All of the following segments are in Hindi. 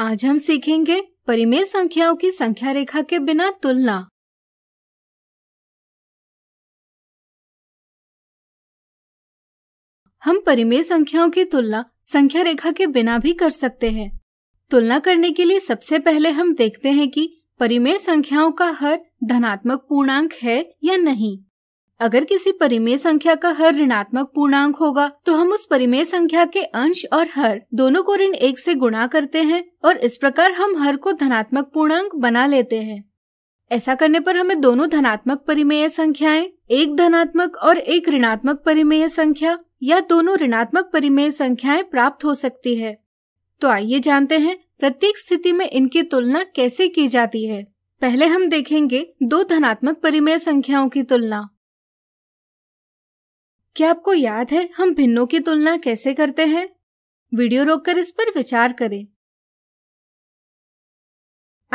आज हम सीखेंगे परिमेय संख्याओं की संख्या रेखा के बिना तुलना हम परिमेय संख्याओं की तुलना संख्या रेखा के बिना भी कर सकते हैं तुलना करने के लिए सबसे पहले हम देखते हैं कि परिमेय संख्याओं का हर धनात्मक पूर्णांक है या नहीं अगर किसी परिमेय संख्या का हर ऋणात्मक पूर्णांक होगा तो हम उस परिमेय संख्या के अंश और हर दोनों को ऋण एक से गुणा करते हैं और इस प्रकार हम हर को धनात्मक पूर्णांक बना लेते हैं ऐसा करने पर हमें दोनों धनात्मक परिमेय संख्याएं एक धनात्मक और एक ऋणात्मक परिमेय संख्या या दोनों ऋणात्मक परिमेय संख्याएं प्राप्त हो सकती है तो आइए जानते हैं प्रत्येक स्थिति में इनकी तुलना कैसे की जाती है पहले हम देखेंगे दो धनात्मक परिमेय संख्याओं की तुलना क्या आपको याद है हम भिन्नों की तुलना कैसे करते हैं वीडियो रोककर इस पर विचार करें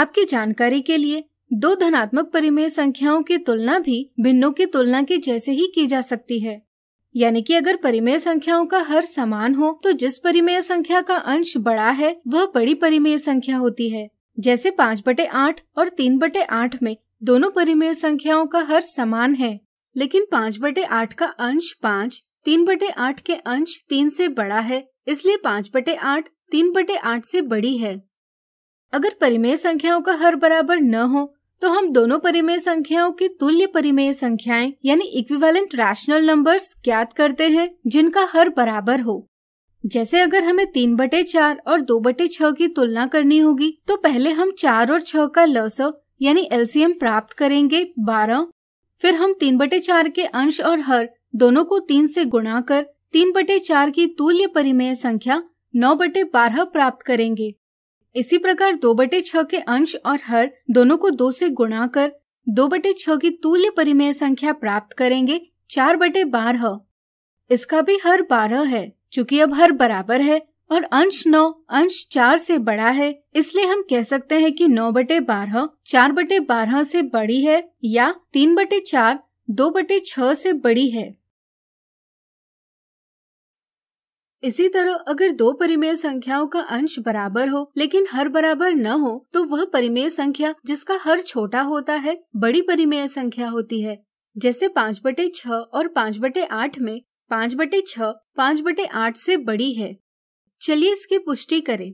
आपकी जानकारी के लिए दो धनात्मक परिमेय संख्याओं की तुलना भी भिन्नों की तुलना के जैसे ही की जा सकती है यानी कि अगर परिमेय संख्याओं का हर समान हो तो जिस परिमेय संख्या का अंश बड़ा है वह बड़ी परिमेय संख्या होती है जैसे पाँच बटे आठ और तीन बटे आठ में दोनों परिमेय संख्याओं का हर समान है लेकिन पाँच बटे आठ का अंश पाँच तीन बटे आठ के अंश तीन से बड़ा है इसलिए पाँच बटे आठ तीन बटे आठ से बड़ी है अगर परिमेय संख्याओं का हर बराबर न हो तो हम दोनों परिमेय संख्याओं की तुल्य परिमेय संख्याएं यानी इक्विवेलेंट रैशनल नंबर्स ज्ञात करते हैं जिनका हर बराबर हो जैसे अगर हमें तीन बटे चार और दो बटे छह की तुलना करनी होगी तो पहले हम चार और छह का लसव यानी एलसीएम प्राप्त करेंगे बारह फिर हम तीन बटे चार के अंश और हर दोनों को तीन से गुणा कर तीन बटे चार की तुल्य परिमेय संख्या नौ बटे बारह प्राप्त करेंगे इसी प्रकार दो बटे छ के अंश और हर दोनों को दो से गुणा कर दो बटे छ की तुल्य परिमेय संख्या प्राप्त करेंगे चार बटे बारह इसका भी हर बारह है चूंकि अब हर बराबर है और अंश नौ अंश चार से बड़ा है इसलिए हम कह सकते हैं कि नौ बटे बारह चार बटे बारह से बड़ी है या तीन बटे चार दो बटे छह से बड़ी है इसी तरह अगर दो परिमेय संख्याओं का अंश बराबर हो लेकिन हर बराबर न हो तो वह परिमेय संख्या जिसका हर छोटा होता है बड़ी परिमेय संख्या होती है जैसे पाँच बटे छ और पाँच बटे आठ में पाँच बटे छ पाँच बटे आठ से बड़ी है चलिए इसकी पुष्टि करें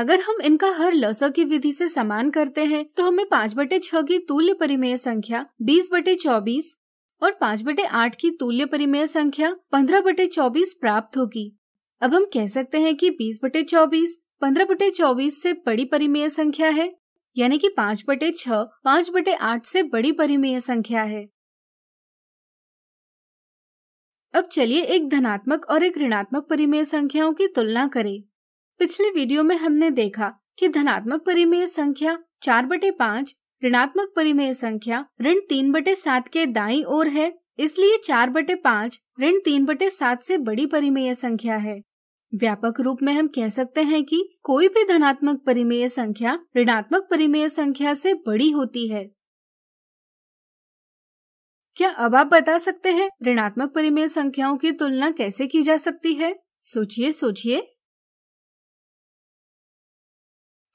अगर हम इनका हर लसो की विधि से समान करते हैं तो हमें पाँच बटे छह की तुल्य परिमेय संख्या बीस बटे चौबीस और पाँच बटे आठ की तुल्य परिमेय संख्या पंद्रह बटे चौबीस प्राप्त होगी अब हम कह सकते हैं कि बीस बटे चौबीस पंद्रह बटे चौबीस से बड़ी परिमेय संख्या है यानी कि पाँच बटे छह पाँच बटे आठ से बड़ी परिमेय संख्या है अब चलिए एक धनात्मक और एक ऋणात्मक परिमेय संख्याओं की तुलना करें पिछले वीडियो में हमने देखा कि धनात्मक परिमेय संख्या चार बटे पाँच ऋणात्मक परिमेय संख्या ऋण तीन बटे सात के दाई ओर है इसलिए चार बटे पाँच ऋण तीन बटे सात से बड़ी परिमेय संख्या है व्यापक रूप में हम कह सकते हैं कि कोई भी धनात्मक परिमेय संख्या ऋणात्मक परिमेय संख्या से बड़ी होती है क्या अब आप बता सकते हैं ऋणात्मक परिमेय संख्याओं की तुलना कैसे की जा सकती है सोचिए सोचिए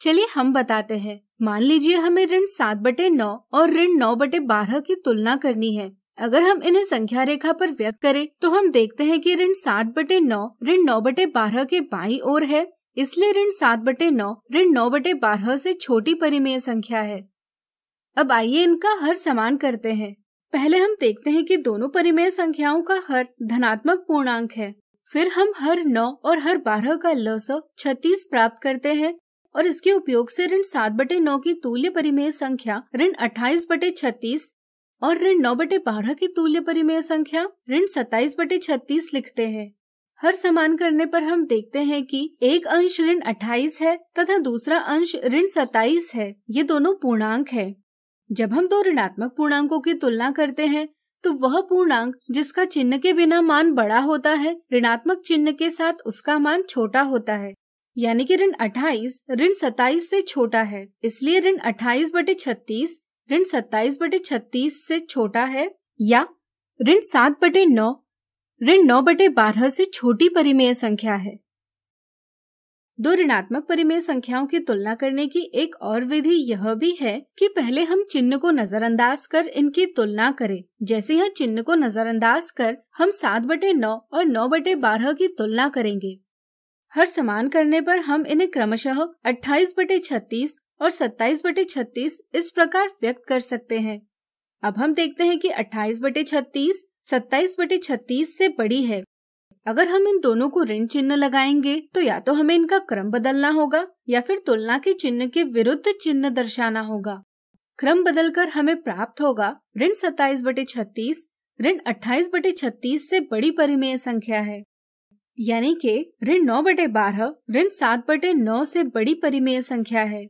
चलिए हम बताते हैं मान लीजिए हमें ऋण सात बटे नौ और ऋण नौ बटे बारह की तुलना करनी है अगर हम इन्हें संख्या रेखा पर व्यक्त करें तो हम देखते हैं कि ऋण सात बटे नौ ऋण नौ बटे बारह के बाई और है इसलिए ऋण सात बटे नौ ऋण नौ बटे बारह से छोटी परिमेय संख्या है अब आइए इनका हर समान करते हैं पहले हम देखते हैं कि दोनों परिमेय संख्याओं का हर धनात्मक पूर्णांक है फिर हम हर नौ और हर बारह का लस छत्तीस प्राप्त करते हैं और इसके उपयोग से ऋण सात बटे नौ की तुल्य परिमेय संख्या ऋण अट्ठाईस बटे छत्तीस और ऋण नौ बटे बारह की तुल्य परिमेय संख्या ऋण सत्ताईस बटे छत्तीस लिखते हैं हर समान करने पर हम देखते हैं कि एक अंश ऋण अट्ठाईस है तथा दूसरा अंश ऋण सत्ताईस है ये दोनों पूर्णांक है जब हम दो ऋणात्मक पूर्णांकों की तुलना करते हैं तो वह पूर्णांक जिसका चिन्ह के बिना मान बड़ा होता है ऋणात्मक चिन्ह के साथ उसका मान छोटा होता है यानी कि ऋण 28 ऋण 27 से छोटा है इसलिए ऋण 28 बटे छत्तीस ऋण 27 बटे छत्तीस से छोटा है या ऋण सात बटे नौ ऋण नौ बटे बारह से छोटी परिमेय संख्या है दो ऋणात्मक परिमेय संख्याओं की तुलना करने की एक और विधि यह भी है कि पहले हम चिन्ह को नजरअंदाज कर इनकी तुलना करें जैसे यह चिन्ह को नजरअंदाज कर हम सात बटे नौ और नौ बटे बारह की तुलना करेंगे हर समान करने पर हम इन्हें क्रमशः अट्ठाईस बटे छत्तीस और सत्ताईस बटे छत्तीस इस प्रकार व्यक्त कर सकते हैं अब हम देखते हैं कि अट्ठाईस बटे छत्तीस सत्ताईस बटे छत्तीस से बड़ी है अगर हम इन दोनों को ऋण चिन्ह लगाएंगे तो या तो हमें इनका क्रम बदलना होगा या फिर तुलना के चिन्ह के विरुद्ध चिन्ह दर्शाना होगा क्रम बदलकर हमें प्राप्त होगा ऋण सत्ताईस बटे छत्तीस ऋण अट्ठाईस बटे छत्तीस से बड़ी परिमेय संख्या है यानी के ऋण नौ बटे बारह ऋण सात बटे नौ से बड़ी परिमेय संख्या है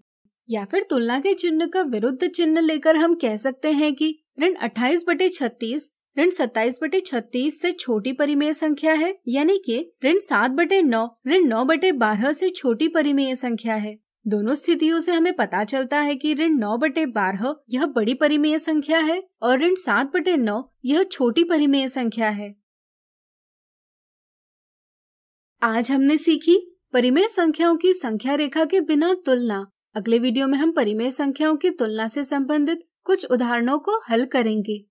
या फिर तुलना के चिन्ह का विरुद्ध चिन्ह लेकर हम कह सकते हैं कि ऋण अट्ठाईस बटे छत्तीस ऋण सत्ताईस बटे छत्तीस से छोटी परिमेय संख्या है यानी कि ऋण सात बटे नौ ऋण नौ बटे बारह से छोटी परिमेय संख्या है दोनों स्थितियों से हमें पता चलता है कि ऋण नौ बटे बारह यह बड़ी परिमेय संख्या है और ऋण सात बटे नौ यह छोटी परिमेय संख्या है आज हमने सीखी परिमेय संख्याओं की संख्या रेखा के बिना तुलना अगले वीडियो में हम परिमेय संख्याओं की तुलना से संबंधित कुछ उदाहरणों को हल करेंगे